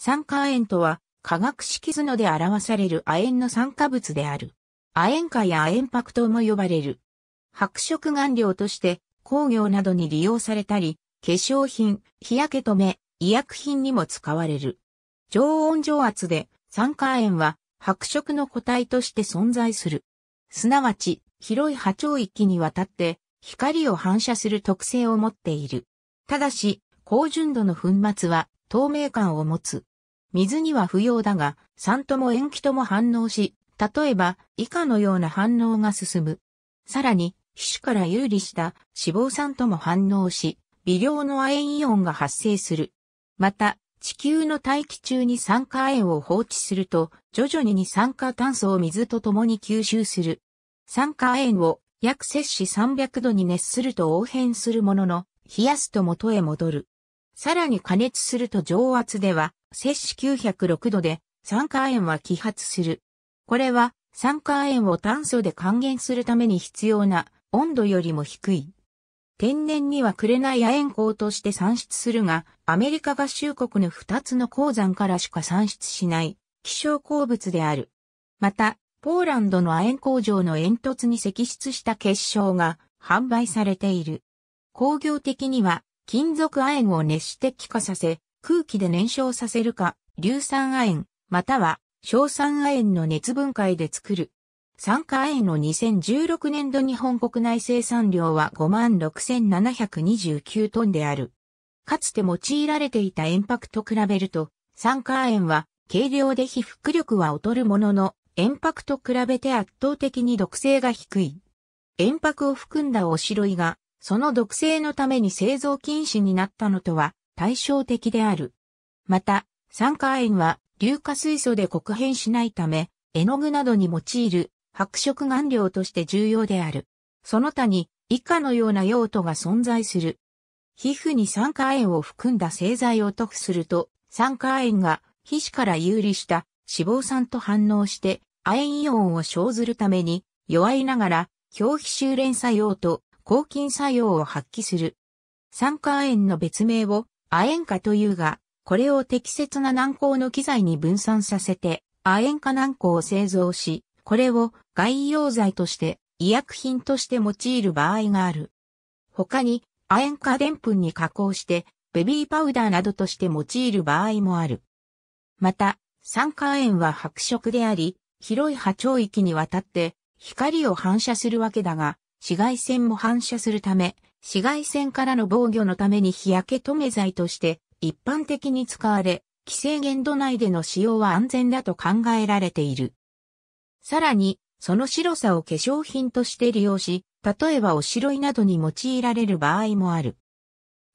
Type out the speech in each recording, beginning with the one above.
酸化亜鉛とは、化学式図ので表される亜鉛の酸化物である。亜鉛化や亜鉛白糖も呼ばれる。白色顔料として工業などに利用されたり、化粧品、日焼け止め、医薬品にも使われる。常温常圧で酸化亜鉛は白色の個体として存在する。すなわち、広い波長域にわたって光を反射する特性を持っている。ただし、高純度の粉末は透明感を持つ。水には不要だが、酸とも塩基とも反応し、例えば、以下のような反応が進む。さらに、皮脂から有利した脂肪酸とも反応し、微量の亜鉛イオンが発生する。また、地球の大気中に酸化亜鉛を放置すると、徐々に二酸化炭素を水と共に吸収する。酸化亜鉛を約摂氏300度に熱すると応変するものの、冷やすと元へ戻る。さらに加熱すると上圧では、摂氏906度で酸化塩は揮発する。これは酸化塩を炭素で還元するために必要な温度よりも低い。天然には紅亜鉛鉱として産出するが、アメリカ合衆国の2つの鉱山からしか産出しない希少鉱物である。また、ポーランドの亜鉛工場の煙突に積出した結晶が販売されている。工業的には金属亜鉛を熱して気化させ、空気で燃焼させるか、硫酸亜鉛、または硝酸亜鉛の熱分解で作る。酸化亜鉛の2016年度日本国内生産量は56,729トンである。かつて用いられていた塩白と比べると、酸化亜鉛は軽量で被覆力は劣るものの、塩白と比べて圧倒的に毒性が低い。塩白を含んだおしろいがその毒性のために製造禁止になったのとは対照的である。また、酸化塩は硫化水素で黒変しないため、絵の具などに用いる白色顔料として重要である。その他に以下のような用途が存在する。皮膚に酸化塩を含んだ製剤を塗布すると、酸化塩が皮脂から有利した脂肪酸と反応して、亜鉛イオンを生ずるために、弱いながら、表皮修練作用と抗菌作用を発揮する。酸化亜鉛の別名を亜鉛化というが、これを適切な軟膏の機材に分散させて、亜鉛化軟膏を製造し、これを外用剤として医薬品として用いる場合がある。他に、亜鉛化澱粉に加工して、ベビーパウダーなどとして用いる場合もある。また、酸化亜鉛は白色であり、広い波長域にわたって光を反射するわけだが、紫外線も反射するため、紫外線からの防御のために日焼け止め剤として一般的に使われ、規制限度内での使用は安全だと考えられている。さらに、その白さを化粧品として利用し、例えばおしろいなどに用いられる場合もある。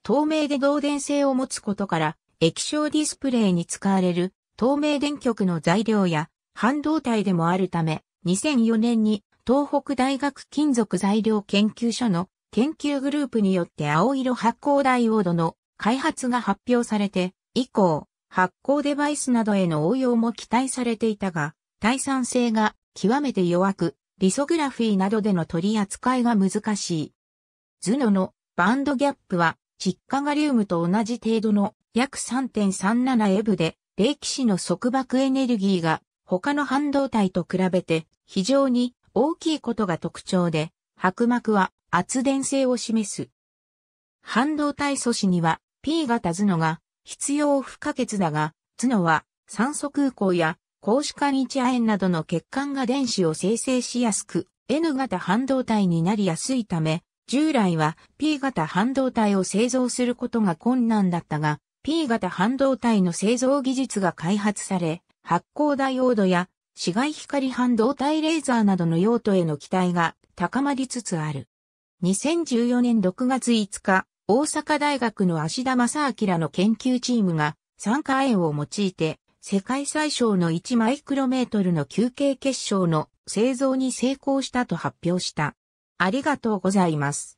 透明で導電性を持つことから、液晶ディスプレイに使われる透明電極の材料や半導体でもあるため、2004年に東北大学金属材料研究所の研究グループによって青色発光ダイオードの開発が発表されて、以降、発光デバイスなどへの応用も期待されていたが、耐酸性が極めて弱く、リソグラフィーなどでの取り扱いが難しい。ズノのバンドギャップは、窒化ガリウムと同じ程度の約3.37エブで、冷気子の束縛エネルギーが他の半導体と比べて非常に大きいことが特徴で、薄膜は圧電性を示す。半導体素子には P 型頭脳が必要不可欠だが、頭脳は酸素空港や高子化日亜鉛などの血管が電子を生成しやすく、N 型半導体になりやすいため、従来は P 型半導体を製造することが困難だったが、P 型半導体の製造技術が開発され、発光ダイオードや紫外光半導体レーザーなどの用途への期待が高まりつつある。2014年6月5日、大阪大学の足田正明の研究チームが酸化塩を用いて世界最小の1マイクロメートルの球形結晶の製造に成功したと発表した。ありがとうございます。